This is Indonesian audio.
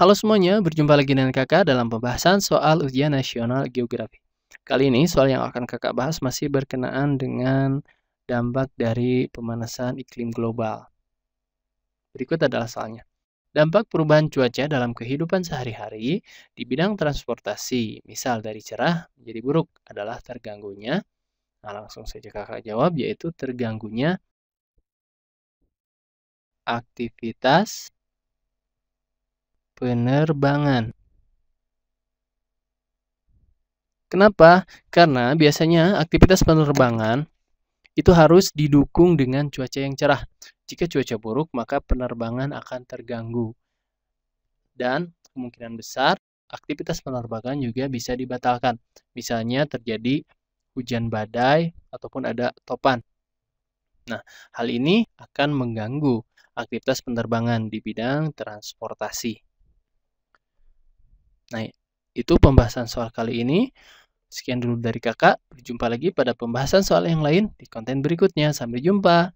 Halo semuanya, berjumpa lagi dengan kakak dalam pembahasan soal ujian nasional geografi. Kali ini soal yang akan kakak bahas masih berkenaan dengan dampak dari pemanasan iklim global. Berikut adalah soalnya. Dampak perubahan cuaca dalam kehidupan sehari-hari di bidang transportasi, misal dari cerah menjadi buruk, adalah terganggunya. Nah, langsung saja kakak jawab, yaitu terganggunya aktivitas penerbangan. Kenapa? Karena biasanya aktivitas penerbangan itu harus didukung dengan cuaca yang cerah. Jika cuaca buruk, maka penerbangan akan terganggu. Dan kemungkinan besar aktivitas penerbangan juga bisa dibatalkan. Misalnya terjadi hujan badai ataupun ada topan. Nah, hal ini akan mengganggu aktivitas penerbangan di bidang transportasi. Nah, itu pembahasan soal kali ini. Sekian dulu dari kakak. Berjumpa lagi pada pembahasan soal yang lain di konten berikutnya. Sampai jumpa.